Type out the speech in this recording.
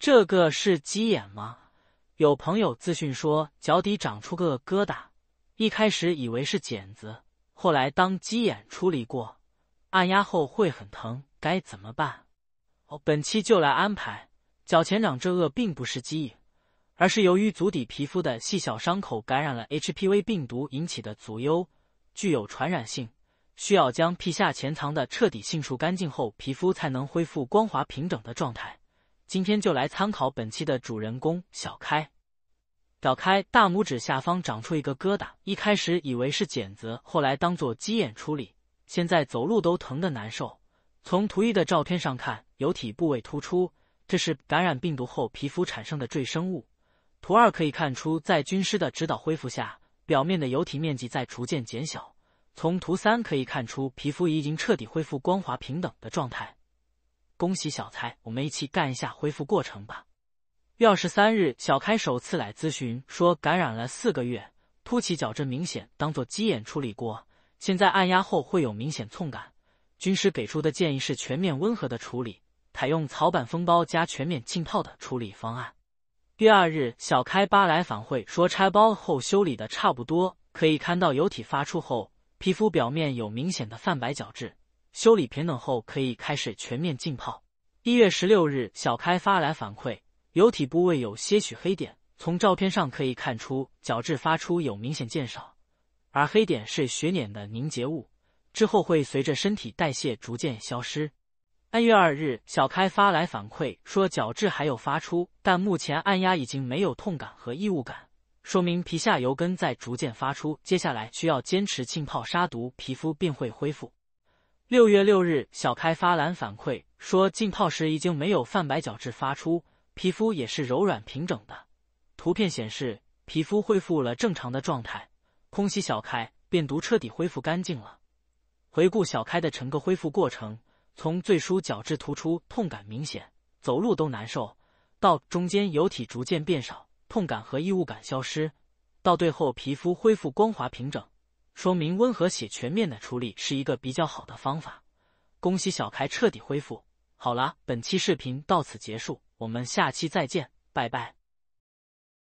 这个是鸡眼吗？有朋友咨询说脚底长出个疙瘩，一开始以为是茧子，后来当鸡眼处理过，按压后会很疼，该怎么办？哦，本期就来安排。脚前掌这恶并不是鸡眼，而是由于足底皮肤的细小伤口感染了 HPV 病毒引起的足疣，具有传染性，需要将皮下潜藏的彻底清除干净后，皮肤才能恢复光滑平整的状态。今天就来参考本期的主人公小开。小开大拇指下方长出一个疙瘩，一开始以为是茧子，后来当做鸡眼处理，现在走路都疼得难受。从图一的照片上看，疣体部位突出，这是感染病毒后皮肤产生的赘生物。图二可以看出，在军师的指导恢复下，表面的疣体面积在逐渐减小。从图三可以看出，皮肤已经彻底恢复光滑平等的状态。恭喜小财，我们一起干一下恢复过程吧。月二十三日，小开首次来咨询，说感染了四个月，凸起角质明显，当做鸡眼处理过，现在按压后会有明显痛感。军师给出的建议是全面温和的处理，采用草板封包加全面浸泡的处理方案。月二日，小开八来反馈说拆包后修理的差不多，可以看到油体发出后，皮肤表面有明显的泛白角质。修理平整后可以开始全面浸泡。一月十六日，小开发来反馈，油体部位有些许黑点，从照片上可以看出角质发出有明显减少，而黑点是血点的凝结物，之后会随着身体代谢逐渐消失。二月二日，小开发来反馈说角质还有发出，但目前按压已经没有痛感和异物感，说明皮下油根在逐渐发出，接下来需要坚持浸泡杀毒，皮肤便会恢复。六月六日，小开发蓝反馈说，浸泡时已经没有泛白角质发出，皮肤也是柔软平整的。图片显示皮肤恢复了正常的状态，空喜小开，病毒彻底恢复干净了。回顾小开的整个恢复过程，从最初角质突出、痛感明显，走路都难受，到中间油体逐渐变少，痛感和异物感消失，到最后皮肤恢复光滑平整。说明温和且全面的处理是一个比较好的方法。恭喜小开彻底恢复。好了，本期视频到此结束，我们下期再见，拜拜。